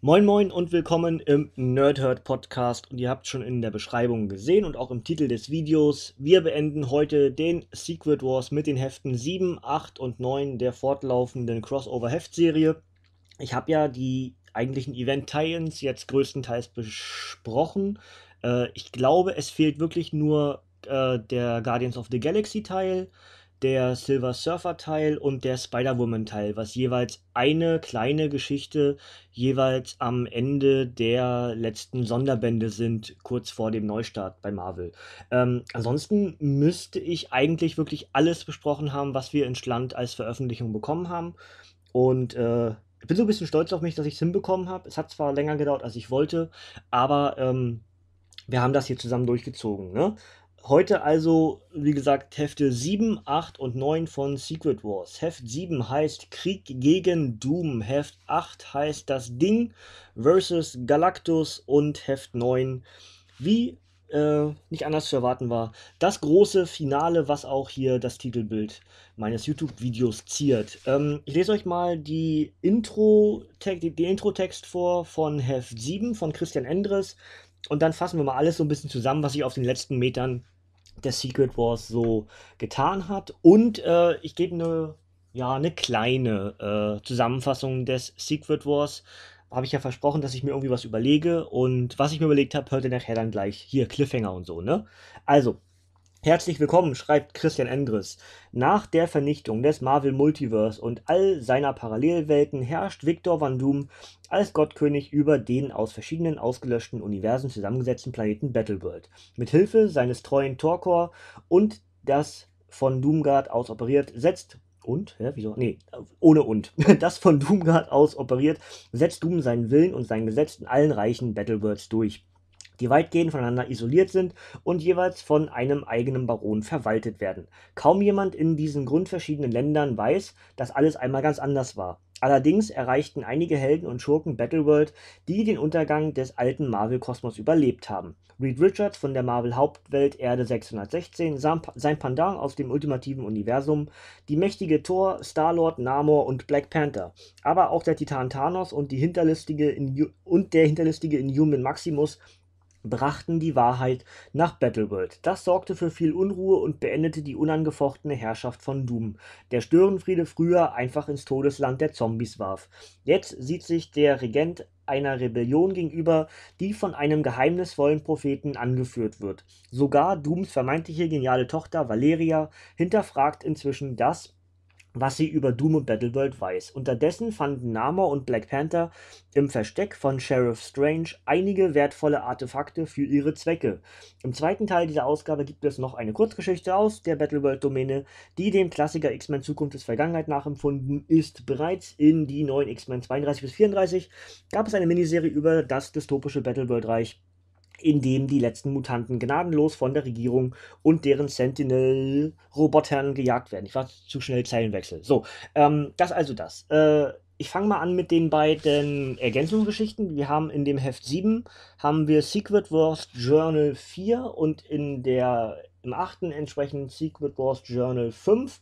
Moin moin und willkommen im Nerdherd Podcast und ihr habt schon in der Beschreibung gesehen und auch im Titel des Videos, wir beenden heute den Secret Wars mit den Heften 7, 8 und 9 der fortlaufenden Crossover Heftserie. Ich habe ja die eigentlichen Event Tie-ins jetzt größtenteils besprochen. Äh, ich glaube, es fehlt wirklich nur äh, der Guardians of the Galaxy Teil der Silver Surfer Teil und der Spider-Woman Teil, was jeweils eine kleine Geschichte jeweils am Ende der letzten Sonderbände sind, kurz vor dem Neustart bei Marvel. Ähm, ansonsten müsste ich eigentlich wirklich alles besprochen haben, was wir in Schland als Veröffentlichung bekommen haben. Und äh, ich bin so ein bisschen stolz auf mich, dass ich es hinbekommen habe. Es hat zwar länger gedauert, als ich wollte, aber ähm, wir haben das hier zusammen durchgezogen. Ne? Heute also, wie gesagt, Hefte 7, 8 und 9 von Secret Wars. Heft 7 heißt Krieg gegen Doom. Heft 8 heißt Das Ding versus Galactus. Und Heft 9, wie äh, nicht anders zu erwarten war, das große Finale, was auch hier das Titelbild meines YouTube-Videos ziert. Ähm, ich lese euch mal die Intro den Intro-Text vor von Heft 7 von Christian Endres. Und dann fassen wir mal alles so ein bisschen zusammen, was sich auf den letzten Metern der Secret Wars so getan hat. Und äh, ich gebe eine ja, eine kleine äh, Zusammenfassung des Secret Wars. Habe ich ja versprochen, dass ich mir irgendwie was überlege. Und was ich mir überlegt habe, hört ihr nachher dann gleich. Hier, Cliffhanger und so, ne? Also, Herzlich willkommen, schreibt Christian Engris. Nach der Vernichtung des Marvel Multiverse und all seiner Parallelwelten herrscht Victor Van Doom als Gottkönig über den aus verschiedenen ausgelöschten Universen zusammengesetzten Planeten Battleworld. Mit Hilfe seines treuen Torkor und das von Doomguard aus operiert, setzt und? Ja, wieso? Nee, ohne und. Das von Doomguard aus operiert, setzt Doom seinen Willen und sein Gesetz in allen Reichen Battleworlds durch die weitgehend voneinander isoliert sind und jeweils von einem eigenen Baron verwaltet werden. Kaum jemand in diesen grundverschiedenen Ländern weiß, dass alles einmal ganz anders war. Allerdings erreichten einige Helden und Schurken Battleworld, die den Untergang des alten Marvel-Kosmos überlebt haben. Reed Richards von der Marvel-Hauptwelt Erde 616, sein Pendant aus dem ultimativen Universum, die mächtige Thor, Star-Lord, Namor und Black Panther, aber auch der Titan Thanos und, die hinterlistige und der hinterlistige Inhuman Maximus brachten die Wahrheit nach Battleworld. Das sorgte für viel Unruhe und beendete die unangefochtene Herrschaft von Doom, der Störenfriede früher einfach ins Todesland der Zombies warf. Jetzt sieht sich der Regent einer Rebellion gegenüber, die von einem geheimnisvollen Propheten angeführt wird. Sogar Dooms vermeintliche geniale Tochter Valeria hinterfragt inzwischen das, was sie über Doom und Battleworld weiß. Unterdessen fanden Namor und Black Panther im Versteck von Sheriff Strange einige wertvolle Artefakte für ihre Zwecke. Im zweiten Teil dieser Ausgabe gibt es noch eine Kurzgeschichte aus der Battleworld-Domäne, die dem Klassiker X-Men Zukunft des Vergangenheit nachempfunden ist. Bereits in die neuen X-Men 32 bis 34 gab es eine Miniserie über das dystopische Battleworld-Reich in dem die letzten Mutanten gnadenlos von der Regierung und deren Sentinel-Robotern gejagt werden. Ich war zu schnell Zeilenwechsel. So, ähm, das also das. Äh, ich fange mal an mit den beiden Ergänzungsgeschichten. Wir haben in dem Heft 7 haben wir Secret Wars Journal 4 und in der im 8. entsprechend Secret Wars Journal 5.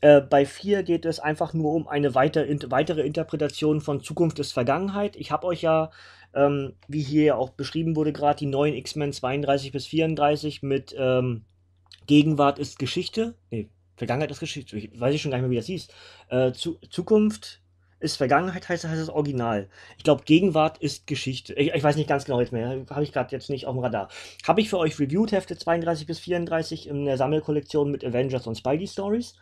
Äh, bei 4 geht es einfach nur um eine weiter, in, weitere Interpretation von Zukunft ist Vergangenheit. Ich habe euch ja ähm, wie hier ja auch beschrieben wurde, gerade die neuen X-Men 32 bis 34 mit ähm, Gegenwart ist Geschichte. Nee, Vergangenheit ist Geschichte. Ich weiß ich schon gar nicht mehr, wie das hieß. Äh, zu Zukunft ist Vergangenheit, heißt, heißt das Original. Ich glaube, Gegenwart ist Geschichte. Ich, ich, weiß nicht ganz genau jetzt mehr. Habe ich gerade jetzt nicht auf dem Radar. Habe ich für euch reviewed, Hefte 32 bis 34 in der Sammelkollektion mit Avengers und Spidey Stories.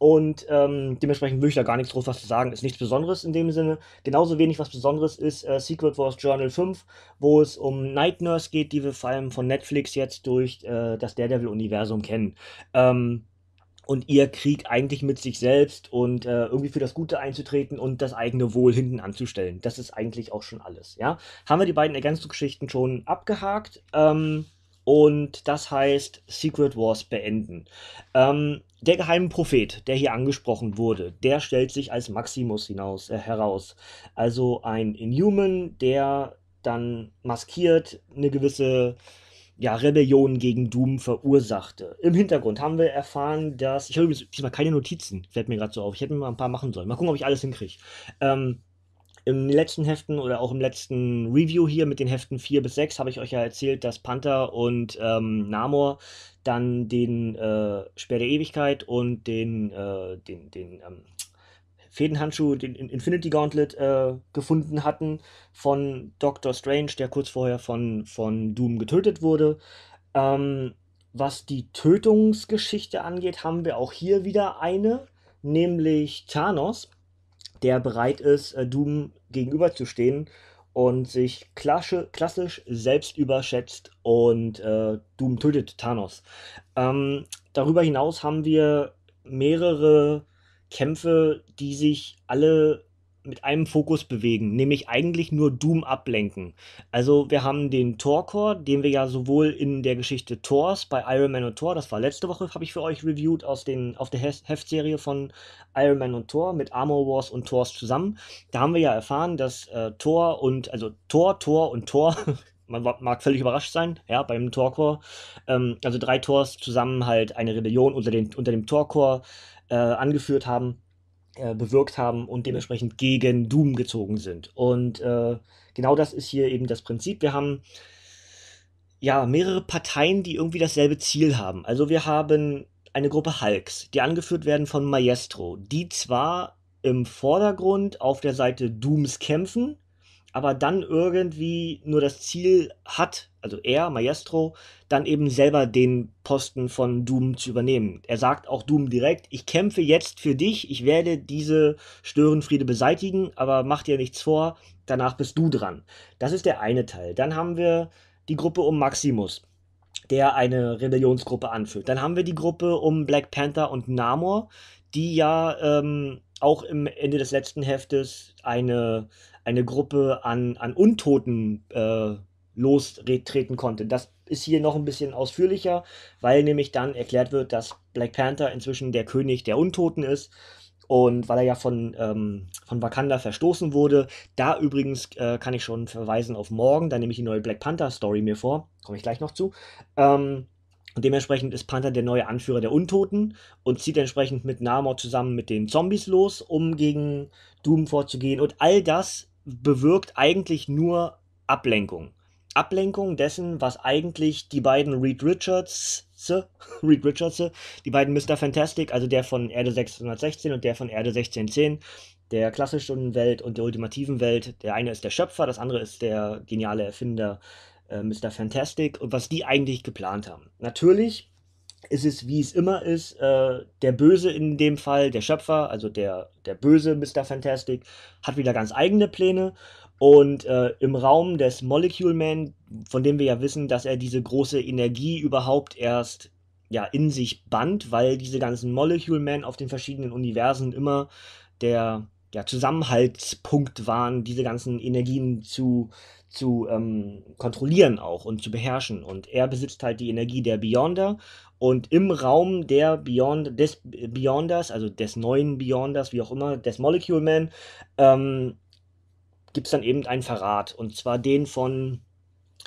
Und ähm, dementsprechend würde ich da gar nichts groß was zu sagen. Ist nichts Besonderes in dem Sinne. Genauso wenig was Besonderes ist äh, Secret Wars Journal 5, wo es um Night Nurse geht, die wir vor allem von Netflix jetzt durch äh, das Daredevil-Universum kennen. Ähm, und ihr Krieg eigentlich mit sich selbst und äh, irgendwie für das Gute einzutreten und das eigene Wohl hinten anzustellen. Das ist eigentlich auch schon alles. Ja? Haben wir die beiden Ergänzungsgeschichten schon abgehakt? Ähm, und das heißt Secret Wars beenden. Ähm, der geheime Prophet, der hier angesprochen wurde, der stellt sich als Maximus hinaus, äh, heraus. Also ein Inhuman, der dann maskiert eine gewisse ja, Rebellion gegen Doom verursachte. Im Hintergrund haben wir erfahren, dass. Ich habe übrigens diesmal keine Notizen, fällt mir gerade so auf. Ich hätte mir mal ein paar machen sollen. Mal gucken, ob ich alles hinkriege. Ähm, in den letzten Heften oder auch im letzten Review hier mit den Heften 4 bis 6 habe ich euch ja erzählt, dass Panther und ähm, Namor dann den äh, Speer der Ewigkeit und den, äh, den, den ähm, Fädenhandschuh, den Infinity Gauntlet, äh, gefunden hatten von Doctor Strange, der kurz vorher von, von Doom getötet wurde. Ähm, was die Tötungsgeschichte angeht, haben wir auch hier wieder eine, nämlich Thanos der bereit ist, äh, Doom gegenüberzustehen und sich klasse, klassisch selbst überschätzt und äh, Doom tötet Thanos. Ähm, darüber hinaus haben wir mehrere Kämpfe, die sich alle mit einem Fokus bewegen, nämlich eigentlich nur Doom ablenken. Also wir haben den Tor-Core, den wir ja sowohl in der Geschichte Tors bei Iron Man und Thor, das war letzte Woche, habe ich für euch reviewt aus den, auf der Heftserie von Iron Man und Thor mit Armor Wars und Thors zusammen. Da haben wir ja erfahren, dass äh, Thor und, also Thor, Thor und Thor man mag völlig überrascht sein, ja, beim Torcore. Ähm, also drei Tors zusammen halt eine Rebellion unter, den, unter dem Torcore äh, angeführt haben. Äh, bewirkt haben und dementsprechend gegen Doom gezogen sind. Und äh, genau das ist hier eben das Prinzip. Wir haben ja mehrere Parteien, die irgendwie dasselbe Ziel haben. Also wir haben eine Gruppe Hulks, die angeführt werden von Maestro, die zwar im Vordergrund auf der Seite Dooms kämpfen, aber dann irgendwie nur das Ziel hat, also er, Maestro, dann eben selber den Posten von Doom zu übernehmen. Er sagt auch Doom direkt, ich kämpfe jetzt für dich, ich werde diese Störenfriede beseitigen, aber mach dir nichts vor, danach bist du dran. Das ist der eine Teil. Dann haben wir die Gruppe um Maximus, der eine Rebellionsgruppe anführt. Dann haben wir die Gruppe um Black Panther und Namor, die ja ähm, auch im Ende des letzten Heftes eine eine Gruppe an, an Untoten äh, lostreten konnte. Das ist hier noch ein bisschen ausführlicher, weil nämlich dann erklärt wird, dass Black Panther inzwischen der König der Untoten ist. Und weil er ja von, ähm, von Wakanda verstoßen wurde, da übrigens äh, kann ich schon verweisen auf morgen, da nehme ich die neue Black Panther Story mir vor, komme ich gleich noch zu. Ähm, und dementsprechend ist Panther der neue Anführer der Untoten und zieht entsprechend mit Namor zusammen mit den Zombies los, um gegen Doom vorzugehen. Und all das bewirkt eigentlich nur Ablenkung. Ablenkung dessen, was eigentlich die beiden Reed Richards, Reed Richards, die beiden Mr. Fantastic, also der von Erde 616 und der von Erde 1610, der klassischen Welt und der ultimativen Welt. Der eine ist der Schöpfer, das andere ist der geniale Erfinder äh, Mr. Fantastic und was die eigentlich geplant haben. Natürlich es ist wie es immer ist, äh, der Böse in dem Fall, der Schöpfer, also der, der böse Mr. Fantastic, hat wieder ganz eigene Pläne. Und äh, im Raum des Molecule Man, von dem wir ja wissen, dass er diese große Energie überhaupt erst ja, in sich band, weil diese ganzen Molecule Man auf den verschiedenen Universen immer der ja, Zusammenhaltspunkt waren, diese ganzen Energien zu, zu ähm, kontrollieren auch und zu beherrschen. Und er besitzt halt die Energie der Beyonder und im Raum der Beyond, des Beyonders, also des neuen Beyonders, wie auch immer, des Molecule Man, ähm, gibt es dann eben einen Verrat. Und zwar den von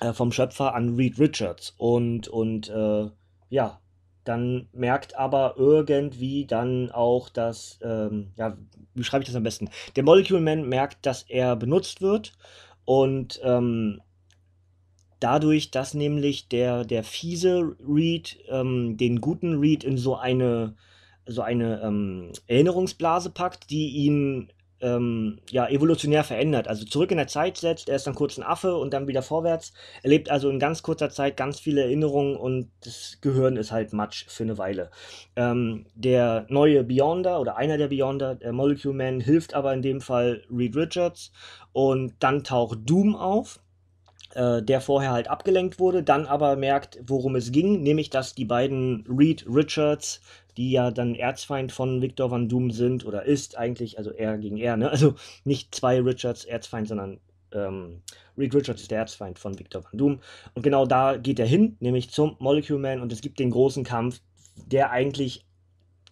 äh, vom Schöpfer an Reed Richards. Und, und äh, ja, dann merkt aber irgendwie dann auch, dass, ähm, ja, wie schreibe ich das am besten? Der Molecule Man merkt, dass er benutzt wird und ähm, dadurch, dass nämlich der, der fiese Reed ähm, den guten Reed in so eine, so eine ähm, Erinnerungsblase packt, die ihn ähm, ja, evolutionär verändert. Also zurück in der Zeit setzt, er ist dann kurz ein Affe und dann wieder vorwärts. Er lebt also in ganz kurzer Zeit ganz viele Erinnerungen und das Gehirn ist halt Matsch für eine Weile. Ähm, der neue Beyonder oder einer der Beyonder, der Molecule Man, hilft aber in dem Fall Reed Richards und dann taucht Doom auf äh, der vorher halt abgelenkt wurde, dann aber merkt, worum es ging, nämlich dass die beiden Reed Richards die ja dann Erzfeind von Victor Van Doom sind oder ist eigentlich, also er gegen er, ne? Also nicht zwei Richards Erzfeind, sondern ähm, Reed Richards ist der Erzfeind von Victor Van Doom. Und genau da geht er hin, nämlich zum Molecule Man und es gibt den großen Kampf, der eigentlich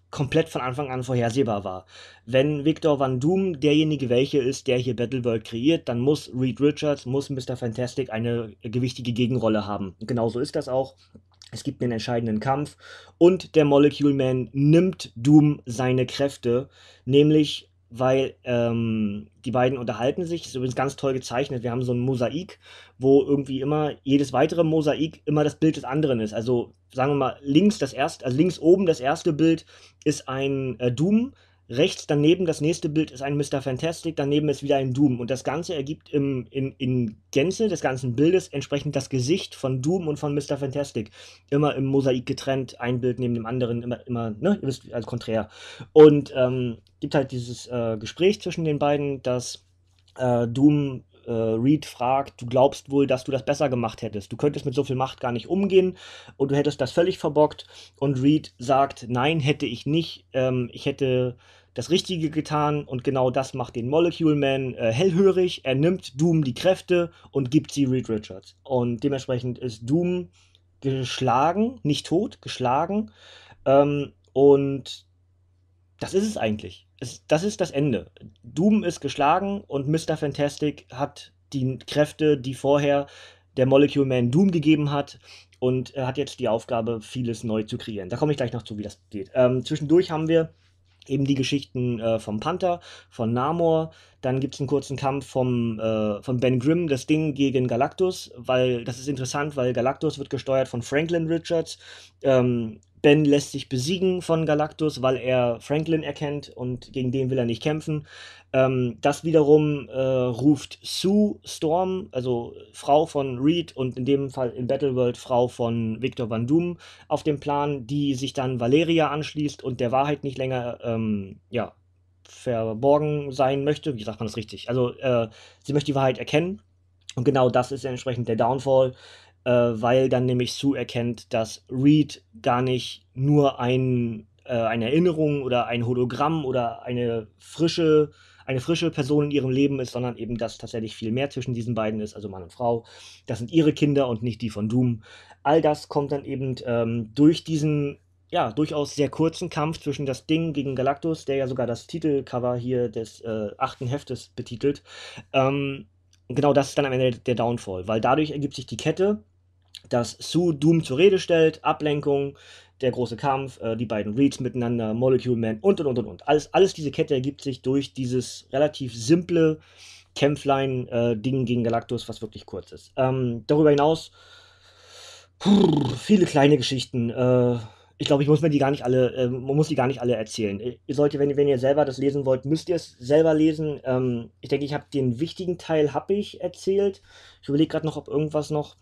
komplett von Anfang an vorhersehbar war. Wenn Victor Van Doom derjenige welche ist, der hier Battleworld kreiert, dann muss Reed Richards, muss Mr. Fantastic eine gewichtige Gegenrolle haben. genauso ist das auch. Es gibt einen entscheidenden Kampf und der Molecule Man nimmt Doom seine Kräfte, nämlich weil ähm, die beiden unterhalten sich. Ist übrigens ganz toll gezeichnet. Wir haben so ein Mosaik, wo irgendwie immer jedes weitere Mosaik immer das Bild des anderen ist. Also sagen wir mal links das erste, also links oben das erste Bild ist ein äh, Doom, rechts daneben das nächste Bild ist ein Mr. Fantastic, daneben ist wieder ein Doom. Und das Ganze ergibt im, in, in Gänze des ganzen Bildes entsprechend das Gesicht von Doom und von Mr. Fantastic. Immer im Mosaik getrennt, ein Bild neben dem anderen, immer, immer, ne, ihr wisst, also konträr. Und ähm, gibt halt dieses äh, Gespräch zwischen den beiden, dass äh, Doom äh, Reed fragt, du glaubst wohl, dass du das besser gemacht hättest. Du könntest mit so viel Macht gar nicht umgehen und du hättest das völlig verbockt. Und Reed sagt, nein, hätte ich nicht. Ähm, ich hätte das Richtige getan und genau das macht den Molecule Man äh, hellhörig. Er nimmt Doom die Kräfte und gibt sie Reed Richards. Und dementsprechend ist Doom geschlagen, nicht tot, geschlagen. Ähm, und das ist es eigentlich es, das ist das Ende. Doom ist geschlagen und Mr. Fantastic hat die Kräfte, die vorher der Molecule Man Doom gegeben hat und er hat jetzt die Aufgabe, vieles neu zu kreieren. Da komme ich gleich noch zu, wie das geht. Ähm, zwischendurch haben wir eben die Geschichten äh, vom Panther, von Namor. Dann gibt es einen kurzen Kampf vom, äh, von Ben Grimm, das Ding gegen Galactus, weil das ist interessant, weil Galactus wird gesteuert von Franklin Richards. Ähm, Ben lässt sich besiegen von Galactus, weil er Franklin erkennt und gegen den will er nicht kämpfen. Ähm, das wiederum äh, ruft Sue Storm, also Frau von Reed und in dem Fall in Battleworld Frau von Victor Van Doom, auf den Plan, die sich dann Valeria anschließt und der Wahrheit nicht länger ähm, ja, verborgen sein möchte. Wie sagt man das richtig? Also äh, sie möchte die Wahrheit erkennen. Und genau das ist entsprechend der Downfall äh, weil dann nämlich Sue erkennt, dass Reed gar nicht nur ein, äh, eine Erinnerung oder ein Hologramm oder eine frische, eine frische Person in ihrem Leben ist, sondern eben, dass tatsächlich viel mehr zwischen diesen beiden ist, also Mann und Frau. Das sind ihre Kinder und nicht die von Doom. All das kommt dann eben ähm, durch diesen ja, durchaus sehr kurzen Kampf zwischen das Ding gegen Galactus, der ja sogar das Titelcover hier des äh, achten Heftes betitelt. Ähm, genau das ist dann am Ende der Downfall, weil dadurch ergibt sich die Kette, dass Sue Doom zur Rede stellt, Ablenkung, der große Kampf, äh, die beiden Reeds miteinander, Molecule Man und und und und und. Alles, alles diese Kette ergibt sich durch dieses relativ simple Kämpflein-Ding äh, gegen Galactus, was wirklich kurz ist. Ähm, darüber hinaus pff, viele kleine Geschichten. Äh, ich glaube, ich muss mir die gar nicht alle, äh, man muss die gar nicht alle erzählen. Äh, ihr solltet, wenn, wenn, ihr selber das lesen wollt, müsst ihr es selber lesen. Ähm, ich denke, ich habe den wichtigen Teil habe ich erzählt. Ich überlege gerade noch, ob irgendwas noch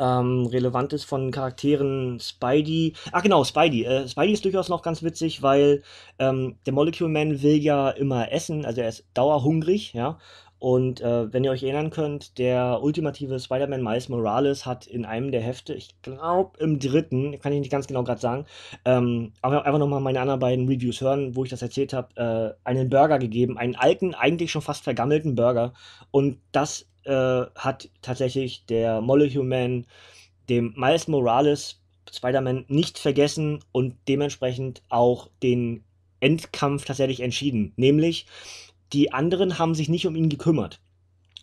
ähm, relevant ist von Charakteren Spidey. Ach genau, Spidey. Äh, Spidey ist durchaus noch ganz witzig, weil ähm, der Molecule Man will ja immer essen, also er ist dauerhungrig, ja. Und äh, wenn ihr euch erinnern könnt, der ultimative Spider-Man Miles Morales hat in einem der Hefte, ich glaube im dritten, kann ich nicht ganz genau gerade sagen, ähm, aber einfach nochmal meine anderen beiden Reviews hören, wo ich das erzählt habe, äh, einen Burger gegeben, einen alten, eigentlich schon fast vergammelten Burger. Und das äh, hat tatsächlich der Molecule Man dem Miles Morales Spider-Man nicht vergessen und dementsprechend auch den Endkampf tatsächlich entschieden. Nämlich, die anderen haben sich nicht um ihn gekümmert.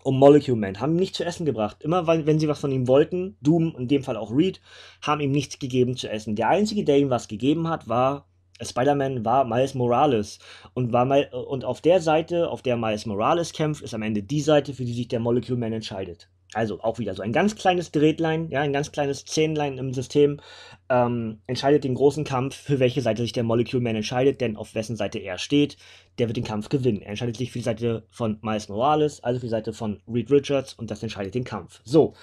Um Molecule Man, haben ihm nichts zu essen gebracht. Immer wenn sie was von ihm wollten, Doom, in dem Fall auch Reed, haben ihm nichts gegeben zu essen. Der einzige, der ihm was gegeben hat, war Spider-Man war Miles Morales und war mal und auf der Seite, auf der Miles Morales kämpft, ist am Ende die Seite, für die sich der Molecule Man entscheidet. Also auch wieder so ein ganz kleines Drehtlein, ja, ein ganz kleines Zähnlein im System ähm, entscheidet den großen Kampf, für welche Seite sich der Molecule Man entscheidet, denn auf wessen Seite er steht, der wird den Kampf gewinnen. Er entscheidet sich für die Seite von Miles Morales, also für die Seite von Reed Richards und das entscheidet den Kampf. So,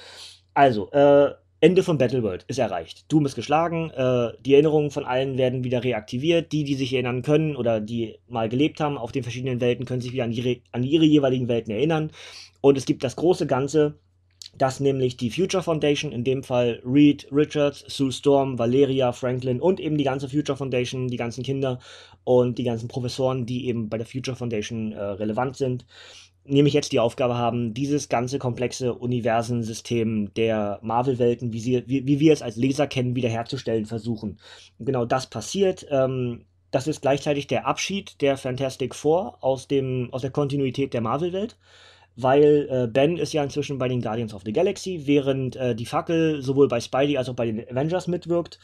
also äh, Ende von Battleworld ist erreicht. Doom ist geschlagen, äh, die Erinnerungen von allen werden wieder reaktiviert. Die, die sich erinnern können oder die mal gelebt haben auf den verschiedenen Welten, können sich wieder an ihre, an ihre jeweiligen Welten erinnern. Und es gibt das große Ganze, dass nämlich die Future Foundation, in dem Fall Reed, Richards, Sue Storm, Valeria, Franklin und eben die ganze Future Foundation, die ganzen Kinder und die ganzen Professoren, die eben bei der Future Foundation äh, relevant sind, nämlich jetzt die Aufgabe haben, dieses ganze komplexe Universensystem der Marvel-Welten, wie, wie, wie wir es als Leser kennen, wiederherzustellen versuchen. Und genau das passiert. Ähm, das ist gleichzeitig der Abschied der Fantastic Four aus, dem, aus der Kontinuität der Marvel-Welt, weil äh, Ben ist ja inzwischen bei den Guardians of the Galaxy, während äh, die Fackel sowohl bei Spidey als auch bei den Avengers mitwirkt.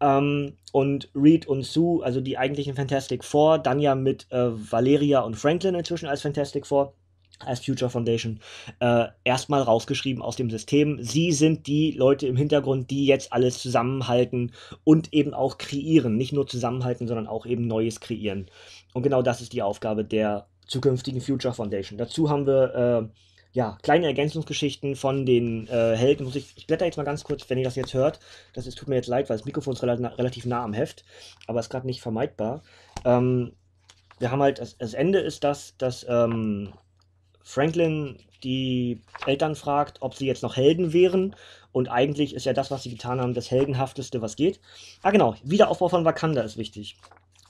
Ähm, und Reed und Sue, also die eigentlichen Fantastic Four, dann ja mit äh, Valeria und Franklin inzwischen als Fantastic Four als Future Foundation äh, erstmal rausgeschrieben aus dem System. Sie sind die Leute im Hintergrund, die jetzt alles zusammenhalten und eben auch kreieren. Nicht nur zusammenhalten, sondern auch eben Neues kreieren. Und genau das ist die Aufgabe der zukünftigen Future Foundation. Dazu haben wir äh, ja, kleine Ergänzungsgeschichten von den äh, Helden. Ich, ich, blätter jetzt mal ganz kurz, wenn ihr das jetzt hört. Das ist, tut mir jetzt leid, weil das Mikrofon ist relativ nah am Heft, aber ist gerade nicht vermeidbar. Ähm, wir haben halt, das, das, Ende ist das, dass ähm, Franklin die Eltern fragt, ob sie jetzt noch Helden wären. Und eigentlich ist ja das, was sie getan haben, das Heldenhafteste, was geht. Ah, genau. Wiederaufbau von Wakanda ist wichtig.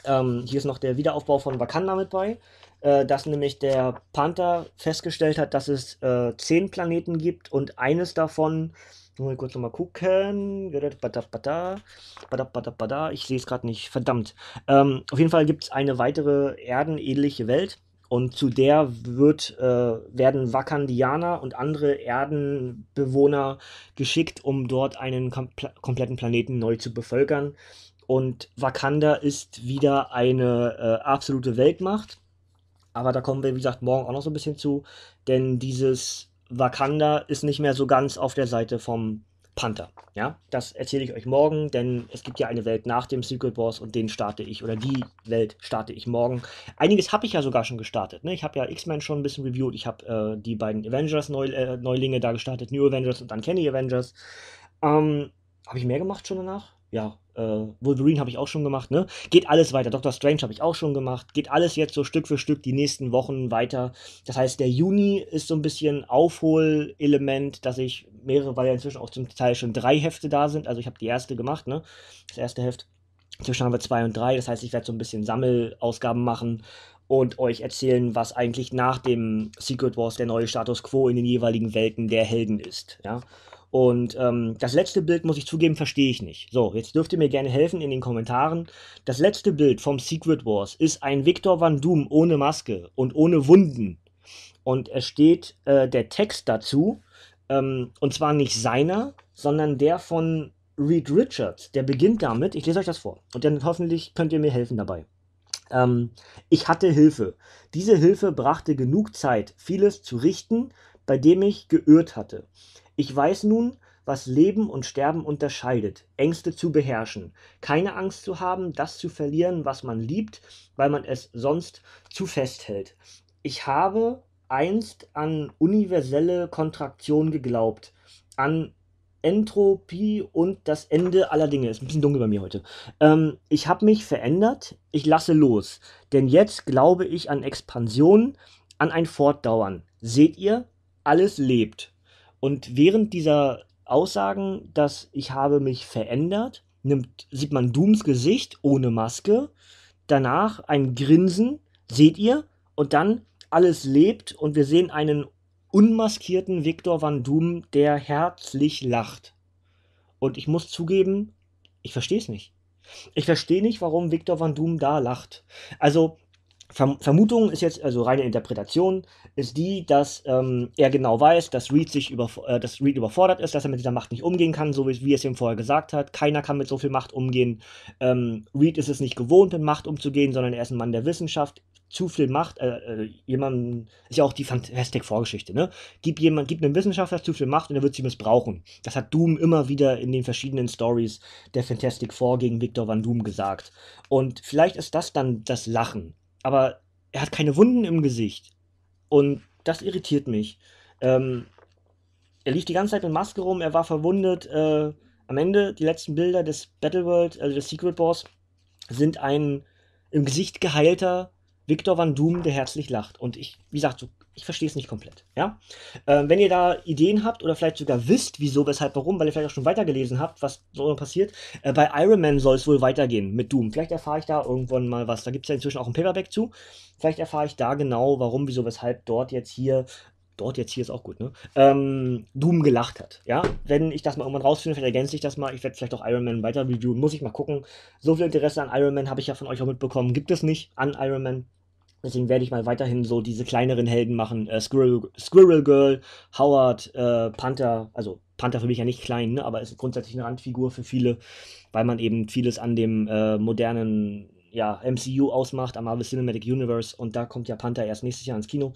Ähm, hier ist noch der Wiederaufbau von Wakanda mit bei. Äh, dass nämlich der Panther festgestellt hat, dass es äh, zehn Planeten gibt und eines davon. Nur kurz nochmal gucken. Ich sehe es gerade nicht. Verdammt. Ähm, auf jeden Fall gibt es eine weitere erdenähnliche Welt und zu der wird, äh, werden Wakandianer und andere Erdenbewohner geschickt, um dort einen kom kompletten Planeten neu zu bevölkern. Und Wakanda ist wieder eine äh, absolute Weltmacht. Aber da kommen wir, wie gesagt, morgen auch noch so ein bisschen zu. Denn dieses Wakanda ist nicht mehr so ganz auf der Seite vom Panther. Ja, das erzähle ich euch morgen, denn es gibt ja eine Welt nach dem Secret Wars und den starte ich oder die Welt starte ich morgen. Einiges habe ich ja sogar schon gestartet. Ne? Ich habe ja X-Men schon ein bisschen reviewed. Ich habe äh, die beiden Avengers-Neulinge -Neu äh, da gestartet, New Avengers und dann Kenny Avengers. Ähm, habe ich mehr gemacht schon danach? Ja, äh, Wolverine habe ich auch schon gemacht, ne? Geht alles weiter. Doctor Strange habe ich auch schon gemacht. Geht alles jetzt so Stück für Stück die nächsten Wochen weiter. Das heißt, der Juni ist so ein bisschen Aufholelement, dass ich mehrere, weil ja inzwischen auch zum Teil schon drei Hefte da sind. Also ich habe die erste gemacht, ne? Das erste Heft. Inzwischen haben wir zwei und drei. Das heißt, ich werde so ein bisschen Sammelausgaben machen und euch erzählen, was eigentlich nach dem Secret Wars der neue Status quo in den jeweiligen Welten der Helden ist, ja? Und ähm, das letzte Bild, muss ich zugeben, verstehe ich nicht. So, jetzt dürft ihr mir gerne helfen in den Kommentaren. Das letzte Bild vom Secret Wars ist ein Victor Van Doom ohne Maske und ohne Wunden. Und es steht äh, der Text dazu, ähm, und zwar nicht seiner, sondern der von Reed Richards. Der beginnt damit, ich lese euch das vor, und dann hoffentlich könnt ihr mir helfen dabei. Ähm, ich hatte Hilfe. Diese Hilfe brachte genug Zeit, vieles zu richten, bei dem ich geirrt hatte. Ich weiß nun, was Leben und Sterben unterscheidet, Ängste zu beherrschen, keine Angst zu haben, das zu verlieren, was man liebt, weil man es sonst zu festhält. Ich habe einst an universelle Kontraktion geglaubt, an Entropie und das Ende aller Dinge. Ist ein bisschen dunkel bei mir heute. Ähm, ich habe mich verändert, ich lasse los. Denn jetzt glaube ich an Expansion, an ein Fortdauern. Seht ihr, alles lebt. Und während dieser Aussagen, dass ich habe mich verändert, nimmt, sieht man Dooms Gesicht ohne Maske, danach ein Grinsen, seht ihr, und dann alles lebt und wir sehen einen unmaskierten Victor Van Doom, der herzlich lacht. Und ich muss zugeben, ich verstehe es nicht. Ich verstehe nicht, warum Victor Van Doom da lacht. Also Vermutung ist jetzt, also reine Interpretation, ist die, dass ähm, er genau weiß, dass Reed, sich über, äh, dass Reed überfordert ist, dass er mit dieser Macht nicht umgehen kann, so wie, wie es ihm vorher gesagt hat. Keiner kann mit so viel Macht umgehen. Ähm, Reed ist es nicht gewohnt, mit Macht umzugehen, sondern er ist ein Mann der Wissenschaft. Zu viel Macht, äh, äh jemand, ist ja auch die Fantastic-Vorgeschichte, ne? Gib, jemand, gib einem Wissenschaftler zu viel Macht und er wird sie missbrauchen. Das hat Doom immer wieder in den verschiedenen Stories der Fantastic Four gegen Victor Van Doom gesagt. Und vielleicht ist das dann das Lachen aber er hat keine Wunden im Gesicht. Und das irritiert mich. Ähm, er lief die ganze Zeit mit Maske rum, er war verwundet. Äh, am Ende, die letzten Bilder des Battleworld, also des Secret Wars, sind ein im Gesicht geheilter Victor Van Doom, der herzlich lacht. Und ich, wie gesagt, so ich verstehe es nicht komplett. Ja? Ähm, wenn ihr da Ideen habt oder vielleicht sogar wisst, wieso, weshalb, warum, weil ihr vielleicht auch schon weitergelesen habt, was so passiert, äh, bei Iron Man soll es wohl weitergehen mit Doom. Vielleicht erfahre ich da irgendwann mal was. Da gibt es ja inzwischen auch ein Paperback zu. Vielleicht erfahre ich da genau, warum, wieso, weshalb dort jetzt hier dort jetzt hier ist auch gut, ne? Ähm, Doom gelacht hat. Ja, wenn ich das mal irgendwann rausfinde, vielleicht ergänze ich das mal. Ich werde vielleicht auch Iron Man weiter reviewen. Muss ich mal gucken. So viel Interesse an Iron Man habe ich ja von euch auch mitbekommen. Gibt es nicht an Iron Man. Deswegen werde ich mal weiterhin so diese kleineren Helden machen. Äh, Squirrel, Squirrel Girl, Howard, äh, Panther, also Panther für mich ja nicht klein, ne, aber ist grundsätzlich eine Randfigur für viele, weil man eben vieles an dem äh, modernen ja, MCU ausmacht, am Marvel Cinematic Universe. Und da kommt ja Panther erst nächstes Jahr ins Kino.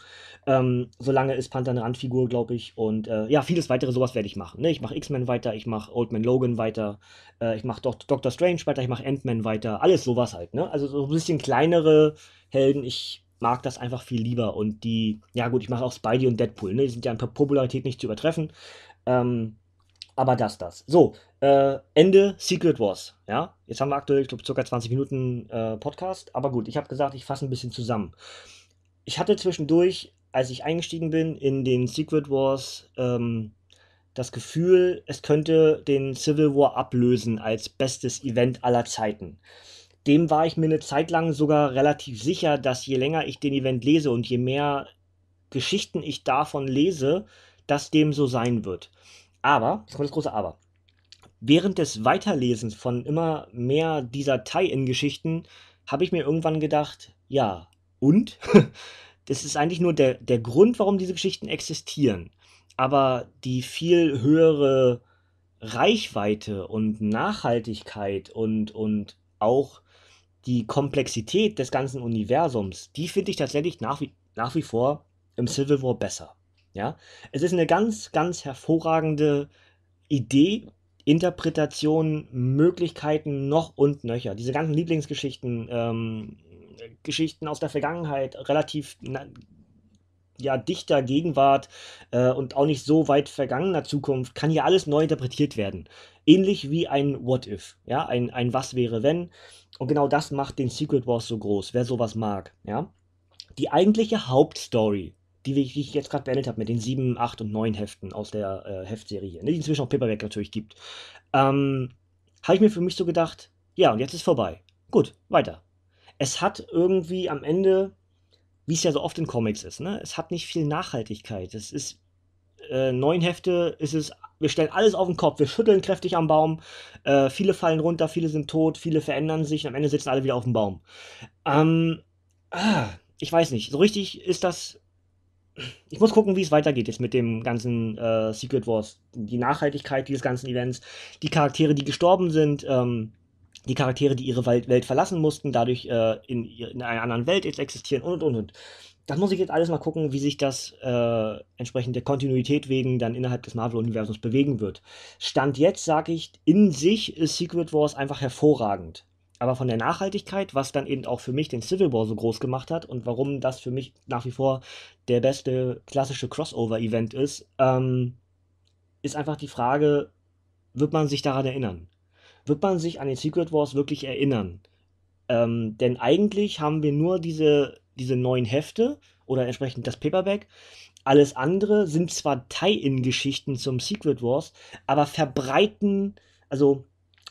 Ähm, solange ist Panther eine Randfigur, glaube ich. Und äh, ja, vieles weitere sowas werde ich machen. Ne? Ich mache X-Men weiter, ich mache Old Man Logan weiter, äh, ich mache Do Doctor Strange weiter, ich mache Ant-Man weiter. Alles sowas halt. Ne? Also so ein bisschen kleinere Helden. Ich mag das einfach viel lieber. Und die, ja gut, ich mache auch Spidey und Deadpool. Ne? Die sind ja an Popularität nicht zu übertreffen. Ähm, aber das, das. So, äh, Ende Secret Wars. Ja, jetzt haben wir aktuell, ich glaube, circa 20 Minuten äh, Podcast. Aber gut, ich habe gesagt, ich fasse ein bisschen zusammen. Ich hatte zwischendurch, als ich eingestiegen bin in den Secret Wars, ähm, das Gefühl, es könnte den Civil War ablösen als bestes Event aller Zeiten. Dem war ich mir eine Zeit lang sogar relativ sicher, dass je länger ich den Event lese und je mehr Geschichten ich davon lese, dass dem so sein wird. Aber, jetzt kommt das große Aber. Während des Weiterlesens von immer mehr dieser Tie-In-Geschichten habe ich mir irgendwann gedacht, ja, und? das ist eigentlich nur der, der Grund, warum diese Geschichten existieren. Aber die viel höhere Reichweite und Nachhaltigkeit und, und auch die Komplexität des ganzen Universums, die finde ich tatsächlich nach wie, nach wie vor im Civil War besser. Ja, es ist eine ganz, ganz hervorragende Idee, Interpretation, Möglichkeiten noch und nöcher. Diese ganzen Lieblingsgeschichten, ähm, Geschichten aus der Vergangenheit, relativ na, ja, dichter Gegenwart äh, und auch nicht so weit vergangener Zukunft, kann hier alles neu interpretiert werden. Ähnlich wie ein What If, ja, ein, ein Was wäre wenn. Und genau das macht den Secret Wars so groß, wer sowas mag, ja. Die eigentliche Hauptstory die, die ich jetzt gerade beendet habe, mit den sieben, acht und neun Heften aus der äh, Heftserie, ne, die inzwischen auch Paperback natürlich gibt, ähm, habe ich mir für mich so gedacht, ja, und jetzt ist vorbei. Gut, weiter. Es hat irgendwie am Ende, wie es ja so oft in Comics ist, ne, es hat nicht viel Nachhaltigkeit. Es ist äh, neun Hefte, ist es, wir stellen alles auf den Kopf, wir schütteln kräftig am Baum, äh, viele fallen runter, viele sind tot, viele verändern sich und am Ende sitzen alle wieder auf dem Baum. Ähm, ah, ich weiß nicht, so richtig ist das ich muss gucken, wie es weitergeht jetzt mit dem ganzen äh, Secret Wars. Die Nachhaltigkeit dieses ganzen Events, die Charaktere, die gestorben sind, ähm, die Charaktere, die ihre Welt verlassen mussten, dadurch äh, in, in, einer anderen Welt jetzt existieren und und und. Das muss ich jetzt alles mal gucken, wie sich das äh, entsprechend der Kontinuität wegen dann innerhalb des Marvel-Universums bewegen wird. Stand jetzt sage ich, in sich ist Secret Wars einfach hervorragend. Aber von der Nachhaltigkeit, was dann eben auch für mich den Civil War so groß gemacht hat und warum das für mich nach wie vor der beste klassische Crossover-Event ist, ähm, ist einfach die Frage, wird man sich daran erinnern? Wird man sich an den Secret Wars wirklich erinnern? Ähm, denn eigentlich haben wir nur diese, diese neuen Hefte oder entsprechend das Paperback. Alles andere sind zwar Tie-In-Geschichten zum Secret Wars, aber verbreiten, also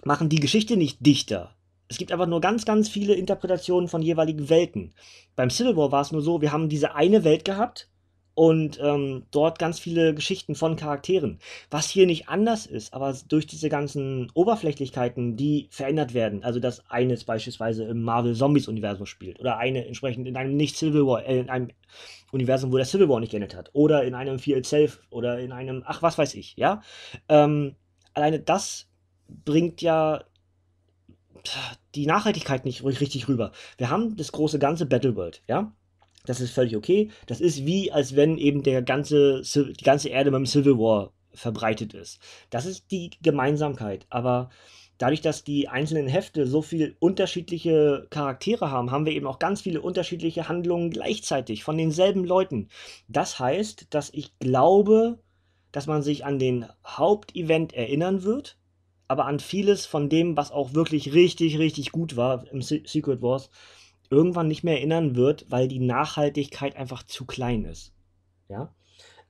machen die Geschichte nicht dichter, es gibt aber nur ganz, ganz viele Interpretationen von jeweiligen Welten. Beim Civil War war es nur so, wir haben diese eine Welt gehabt und ähm, dort ganz viele Geschichten von Charakteren. Was hier nicht anders ist, aber durch diese ganzen Oberflächlichkeiten, die verändert werden, also dass eines beispielsweise im Marvel Zombies Universum spielt oder eine entsprechend in einem nicht Civil War, äh, in einem Universum, wo der Civil War nicht geändert hat oder in einem Fear Itself oder in einem, ach was weiß ich, ja. Ähm, alleine das bringt ja die Nachhaltigkeit nicht richtig rüber. Wir haben das große ganze Battleworld, ja? Das ist völlig okay. Das ist wie, als wenn eben der ganze, die ganze Erde beim Civil War verbreitet ist. Das ist die Gemeinsamkeit. Aber dadurch, dass die einzelnen Hefte so viel unterschiedliche Charaktere haben, haben wir eben auch ganz viele unterschiedliche Handlungen gleichzeitig von denselben Leuten. Das heißt, dass ich glaube, dass man sich an den Hauptevent erinnern wird aber an vieles von dem, was auch wirklich richtig, richtig gut war im Secret Wars, irgendwann nicht mehr erinnern wird, weil die Nachhaltigkeit einfach zu klein ist. Ja?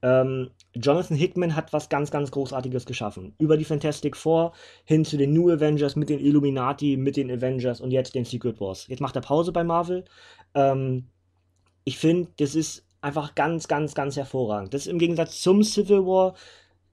Ähm, Jonathan Hickman hat was ganz, ganz Großartiges geschaffen. Über die Fantastic Four hin zu den New Avengers mit den Illuminati, mit den Avengers und jetzt den Secret Wars. Jetzt macht er Pause bei Marvel. Ähm, ich finde, das ist einfach ganz, ganz, ganz hervorragend. Das ist im Gegensatz zum Civil War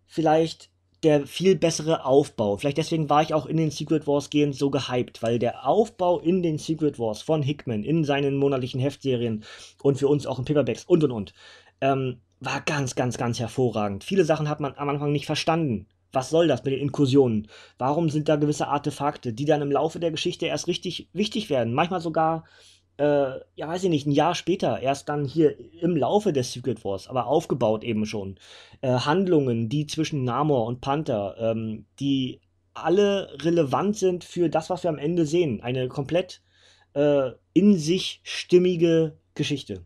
vielleicht der viel bessere Aufbau. Vielleicht deswegen war ich auch in den Secret Wars gehend so gehypt, weil der Aufbau in den Secret Wars von Hickman, in seinen monatlichen Heftserien und für uns auch in Paperbacks und und und, ähm, war ganz, ganz, ganz hervorragend. Viele Sachen hat man am Anfang nicht verstanden. Was soll das mit den Inkursionen? Warum sind da gewisse Artefakte, die dann im Laufe der Geschichte erst richtig wichtig werden? Manchmal sogar äh, ja, weiß ich nicht, ein Jahr später, erst dann hier im Laufe des Secret Wars, aber aufgebaut eben schon, äh, Handlungen, die zwischen Namor und Panther, ähm, die alle relevant sind für das, was wir am Ende sehen. Eine komplett äh, in sich stimmige Geschichte.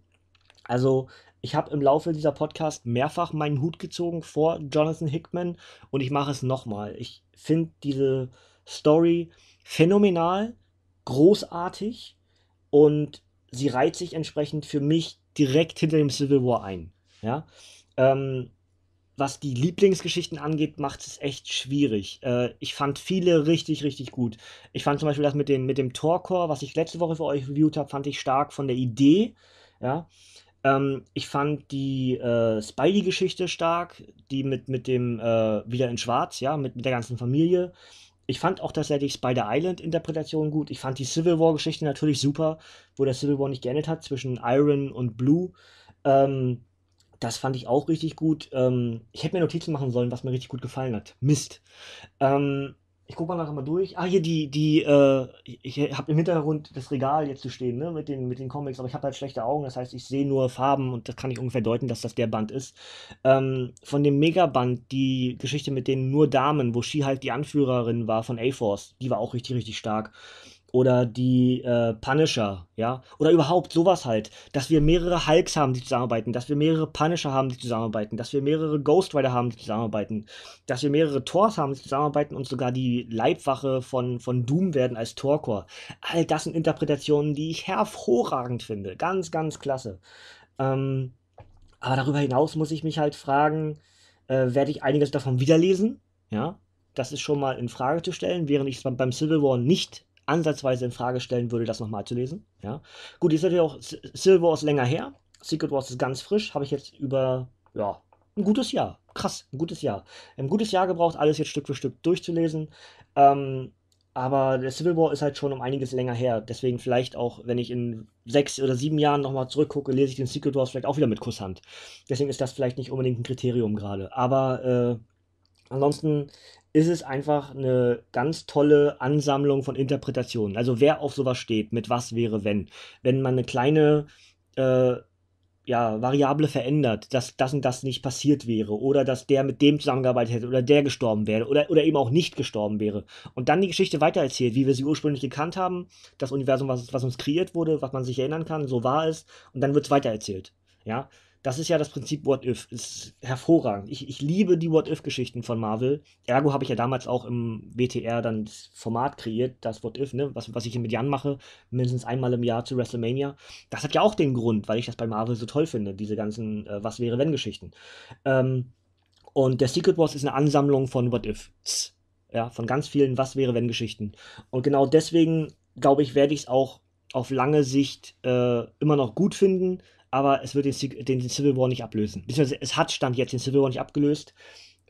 Also ich habe im Laufe dieser Podcast mehrfach meinen Hut gezogen vor Jonathan Hickman und ich mache es nochmal. Ich finde diese Story phänomenal, großartig und sie reiht sich entsprechend für mich direkt hinter dem Civil War ein. Ja? Ähm, was die Lieblingsgeschichten angeht, macht es echt schwierig. Äh, ich fand viele richtig, richtig gut. Ich fand zum Beispiel das mit, den, mit dem Torcore, was ich letzte Woche für euch reviewt habe, fand ich stark von der Idee. Ja? Ähm, ich fand die äh, Spidey-Geschichte stark, die mit, mit dem äh, Wieder in Schwarz, ja, mit, mit der ganzen Familie. Ich fand auch tatsächlich Spider Island-Interpretation gut. Ich fand die Civil War-Geschichte natürlich super, wo der Civil War nicht geendet hat zwischen Iron und Blue. Ähm, das fand ich auch richtig gut. Ähm, ich hätte mir Notizen machen sollen, was mir richtig gut gefallen hat. Mist. Ähm, ich gucke mal nachher mal durch. Ah, hier die, die, äh, ich habe im Hintergrund das Regal jetzt zu stehen, ne, mit den, mit den Comics, aber ich habe halt schlechte Augen, das heißt, ich sehe nur Farben und das kann ich ungefähr deuten, dass das der Band ist. Ähm, von dem Megaband, die Geschichte mit den nur Damen, wo She halt die Anführerin war von A-Force, die war auch richtig, richtig stark oder die äh, Punisher, ja, oder überhaupt sowas halt, dass wir mehrere Hulks haben, die zusammenarbeiten, dass wir mehrere Punisher haben, die zusammenarbeiten, dass wir mehrere Ghost Rider haben, die zusammenarbeiten, dass wir mehrere Thors haben, die zusammenarbeiten und sogar die Leibwache von, von Doom werden als Torkor. All das sind Interpretationen, die ich hervorragend finde. Ganz, ganz klasse. Ähm, aber darüber hinaus muss ich mich halt fragen, äh, werde ich einiges davon wiederlesen, ja, das ist schon mal in Frage zu stellen, während ich es beim Civil War nicht ansatzweise in Frage stellen würde, das nochmal zu lesen. Ja. Gut, jetzt natürlich auch Silver ist länger her. Secret Wars ist ganz frisch, habe ich jetzt über, ja, ein gutes Jahr. Krass, ein gutes Jahr. Ein gutes Jahr gebraucht, alles jetzt Stück für Stück durchzulesen. Ähm, aber der Civil War ist halt schon um einiges länger her. Deswegen vielleicht auch, wenn ich in sechs oder sieben Jahren nochmal zurückgucke, lese ich den Secret Wars vielleicht auch wieder mit Kusshand. Deswegen ist das vielleicht nicht unbedingt ein Kriterium gerade. Aber äh, Ansonsten ist es einfach eine ganz tolle Ansammlung von Interpretationen. Also wer auf sowas steht, mit was wäre wenn. Wenn man eine kleine äh, ja, Variable verändert, dass das und das nicht passiert wäre oder dass der mit dem zusammengearbeitet hätte oder der gestorben wäre oder, oder eben auch nicht gestorben wäre und dann die Geschichte weitererzählt, wie wir sie ursprünglich gekannt haben, das Universum, was, was uns kreiert wurde, was man sich erinnern kann, so war es und dann wird es weitererzählt. Ja, das ist ja das Prinzip What If. Ist hervorragend. Ich, ich liebe die What If-Geschichten von Marvel. Ergo habe ich ja damals auch im WTR dann das Format kreiert, das What If, ne? was, was ich mit Jan mache, mindestens einmal im Jahr zu WrestleMania. Das hat ja auch den Grund, weil ich das bei Marvel so toll finde, diese ganzen äh, Was wäre wenn Geschichten. Ähm, und der Secret Wars ist eine Ansammlung von What Ifs. Ja, von ganz vielen Was wäre wenn Geschichten. Und genau deswegen, glaube ich, werde ich es auch auf lange Sicht äh, immer noch gut finden, aber es wird den, den, Civil War nicht ablösen. Bzw. es hat Stand jetzt den Civil War nicht abgelöst.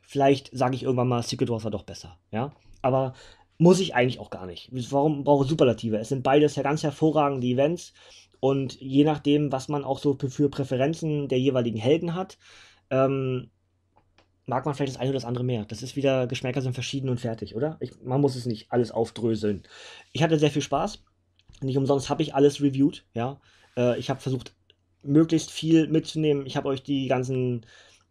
Vielleicht sage ich irgendwann mal, Secret Wars war doch besser. Ja? Aber muss ich eigentlich auch gar nicht. Warum brauche ich Superlative? Es sind beides ja ganz hervorragende Events. Und je nachdem, was man auch so für Präferenzen der jeweiligen Helden hat, ähm, mag man vielleicht das eine oder das andere mehr. Das ist wieder, Geschmäcker sind verschieden und fertig, oder? Ich, man muss es nicht alles aufdröseln. Ich hatte sehr viel Spaß. Nicht umsonst habe ich alles reviewed, ja. Äh, ich habe versucht, möglichst viel mitzunehmen. Ich habe euch die ganzen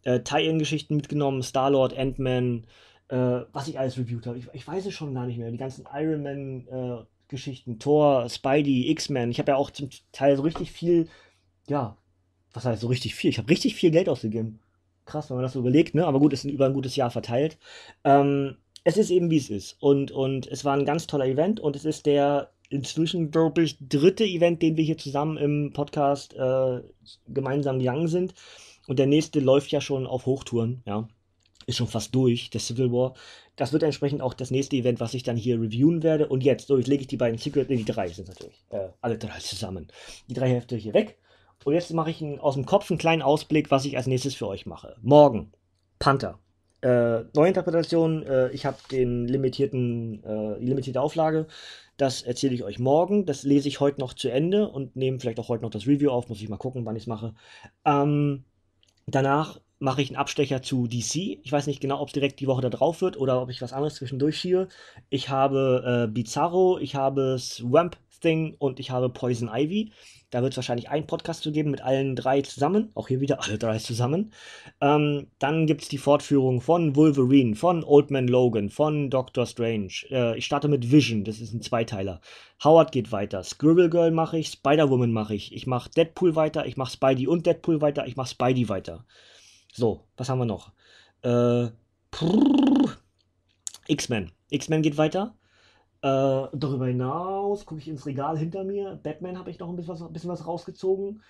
äh, Tie-In-Geschichten mitgenommen, Star-Lord, Ant-Man, äh, was ich alles reviewt habe. Ich, ich, weiß es schon gar nicht mehr. Die ganzen Iron Man äh, Geschichten, Thor, Spidey, X-Men. Ich habe ja auch zum Teil so richtig viel, ja, was heißt so richtig viel? Ich habe richtig viel Geld ausgegeben. Krass, wenn man das so überlegt, ne? Aber gut, es ist über ein gutes Jahr verteilt. Ähm, es ist eben, wie es ist. Und, und es war ein ganz toller Event und es ist der inzwischen, glaube ich, dritte Event, den wir hier zusammen im Podcast äh, gemeinsam gegangen sind. Und der nächste läuft ja schon auf Hochtouren, ja. Ist schon fast durch, der Civil War. Das wird entsprechend auch das nächste Event, was ich dann hier reviewen werde. Und jetzt, so, jetzt lege ich die beiden Secret, nee, die drei sind natürlich, äh, alle drei zusammen. Die drei Hälfte hier weg. Und jetzt mache ich einen, aus dem Kopf einen kleinen Ausblick, was ich als nächstes für euch mache. Morgen, Panther äh, Neuinterpretation. Äh, ich habe den limitierten, äh, die limitierte Auflage. Das erzähle ich euch morgen. Das lese ich heute noch zu Ende und nehme vielleicht auch heute noch das Review auf. Muss ich mal gucken, wann ich es mache. Ähm, danach mache ich einen Abstecher zu DC. Ich weiß nicht genau, ob es direkt die Woche da drauf wird oder ob ich was anderes zwischendurch schiebe. Ich habe äh, Bizarro, ich habe Swamp Sting und ich habe Poison Ivy. Da wird es wahrscheinlich einen Podcast zu geben mit allen drei zusammen. Auch hier wieder alle drei zusammen. Ähm, dann gibt es die Fortführung von Wolverine, von Old Man Logan, von Doctor Strange. Äh, ich starte mit Vision, das ist ein Zweiteiler. Howard geht weiter. Scribble Girl mache ich, Spider-Woman mache ich. Ich mache Deadpool weiter, ich mache Spidey und Deadpool weiter, ich mache Spidey weiter. So, was haben wir noch? Äh, X-Men. X-Men geht weiter. Äh, darüber hinaus gucke ich ins Regal hinter mir. Batman habe ich noch ein bisschen was, bisschen was rausgezogen.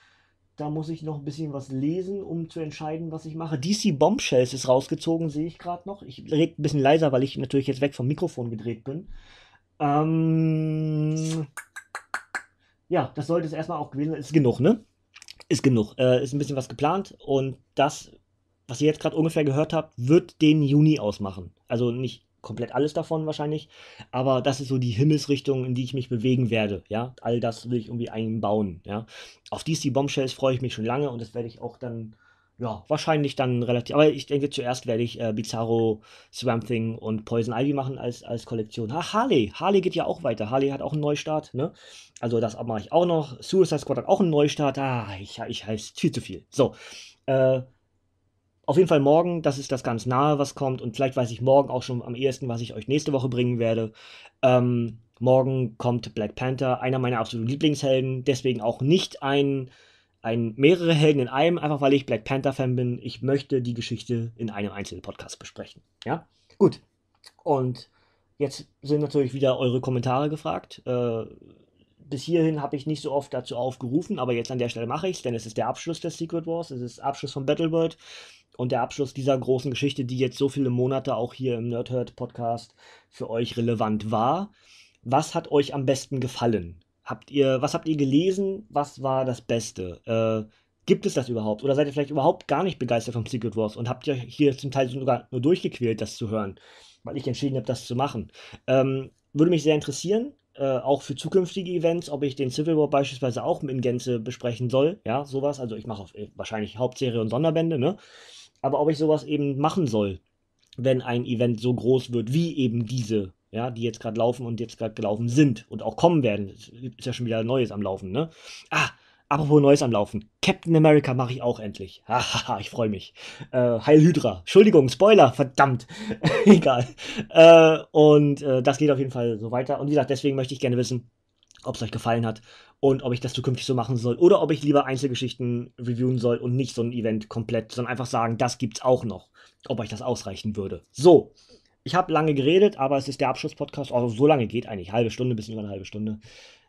Da muss ich noch ein bisschen was lesen, um zu entscheiden, was ich mache. DC Bombshells ist rausgezogen, sehe ich gerade noch. Ich rede ein bisschen leiser, weil ich natürlich jetzt weg vom Mikrofon gedreht bin. Ähm, ja, das sollte es erstmal auch gewesen sein. Ist genug, ne? Ist genug. Äh, ist ein bisschen was geplant und das, was ihr jetzt gerade ungefähr gehört habt, wird den Juni ausmachen. Also nicht komplett alles davon wahrscheinlich, aber das ist so die Himmelsrichtung, in die ich mich bewegen werde, ja, all das will ich irgendwie einbauen, ja. Auf dies, die Bombshells freue ich mich schon lange und das werde ich auch dann, ja, wahrscheinlich dann relativ, aber ich denke zuerst werde ich äh, Bizarro, Swamp Thing und Poison Ivy machen als, als Kollektion. Ha, Harley, Harley geht ja auch weiter, Harley hat auch einen Neustart, ne, also das mache ich auch noch, Suicide Squad hat auch einen Neustart, ah, ich, ich, ich viel zu viel. So, äh, auf jeden Fall morgen, das ist das ganz nahe, was kommt. Und vielleicht weiß ich morgen auch schon am ehesten, was ich euch nächste Woche bringen werde. Ähm, morgen kommt Black Panther, einer meiner absoluten Lieblingshelden. Deswegen auch nicht ein, ein mehrere Helden in einem, einfach weil ich Black Panther-Fan bin. Ich möchte die Geschichte in einem einzelnen Podcast besprechen. Ja, gut. Und jetzt sind natürlich wieder eure Kommentare gefragt. Äh, bis hierhin habe ich nicht so oft dazu aufgerufen, aber jetzt an der Stelle mache ich es, denn es ist der Abschluss der Secret Wars, es ist Abschluss von Battle World und der Abschluss dieser großen Geschichte, die jetzt so viele Monate auch hier im Nerdhurt Podcast für euch relevant war. Was hat euch am besten gefallen? Habt ihr, was habt ihr gelesen? Was war das Beste? Äh, gibt es das überhaupt? Oder seid ihr vielleicht überhaupt gar nicht begeistert vom Secret Wars und habt ihr hier zum Teil sogar nur durchgequält, das zu hören, weil ich entschieden habe, das zu machen? Ähm, würde mich sehr interessieren. Äh, auch für zukünftige Events, ob ich den Civil War beispielsweise auch in Gänze besprechen soll. Ja, sowas. Also ich mache wahrscheinlich Hauptserie und Sonderbände, ne? aber ob ich sowas eben machen soll, wenn ein Event so groß wird wie eben diese, ja, die jetzt gerade laufen und jetzt gerade gelaufen sind und auch kommen werden. Ist ja schon wieder Neues am Laufen, ne? Ah, apropos Neues am Laufen. Captain America mache ich auch endlich. Haha, ich freue mich. Äh, Heil Hydra. Entschuldigung, Spoiler, verdammt. Egal. Äh, und äh, das geht auf jeden Fall so weiter. Und wie gesagt, deswegen möchte ich gerne wissen, ob es euch gefallen hat, und ob ich das zukünftig so machen soll oder ob ich lieber Einzelgeschichten reviewen soll und nicht so ein Event komplett, sondern einfach sagen, das gibt's auch noch, ob euch das ausreichen würde. So, ich habe lange geredet, aber es ist der Abschlusspodcast. Oh, so lange geht eigentlich, halbe Stunde, bisschen über eine halbe Stunde.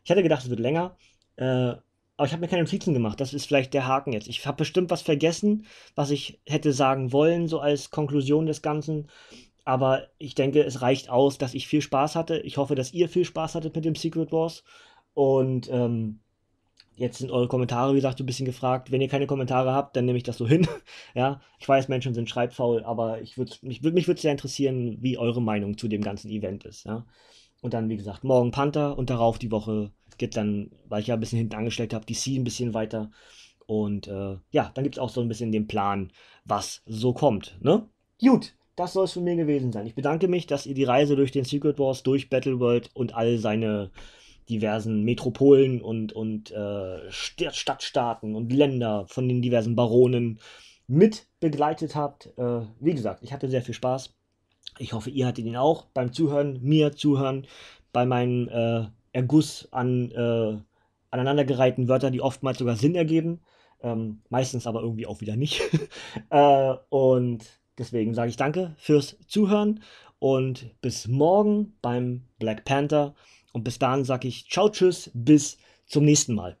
Ich hatte gedacht, es wird länger. Äh, aber ich habe mir keine Notizen gemacht. Das ist vielleicht der Haken jetzt. Ich habe bestimmt was vergessen, was ich hätte sagen wollen, so als Konklusion des Ganzen. Aber ich denke, es reicht aus, dass ich viel Spaß hatte. Ich hoffe, dass ihr viel Spaß hattet mit dem Secret Wars. Und ähm, jetzt sind eure Kommentare, wie gesagt, so ein bisschen gefragt. Wenn ihr keine Kommentare habt, dann nehme ich das so hin. ja, ich weiß, Menschen sind schreibfaul, aber ich würd, mich, würd, mich würde sehr interessieren, wie eure Meinung zu dem ganzen Event ist. Ja? Und dann, wie gesagt, morgen Panther und darauf die Woche geht dann, weil ich ja ein bisschen hinten angestellt habe, DC ein bisschen weiter. Und äh, ja, dann gibt es auch so ein bisschen den Plan, was so kommt. Ne? Gut, das soll es von mir gewesen sein. Ich bedanke mich, dass ihr die Reise durch den Secret Wars, durch Battleworld und all seine diversen Metropolen und, und äh, Stadtstaaten und Länder von den diversen Baronen mit begleitet habt. Äh, wie gesagt, ich hatte sehr viel Spaß. Ich hoffe, ihr hattet ihn auch beim Zuhören, mir zuhören, bei meinem äh, Erguss an äh, aneinandergereihten Wörtern, die oftmals sogar Sinn ergeben, ähm, meistens aber irgendwie auch wieder nicht. äh, und deswegen sage ich danke fürs Zuhören und bis morgen beim Black Panther. Und bis dahin sage ich ciao, tschüss, bis zum nächsten Mal.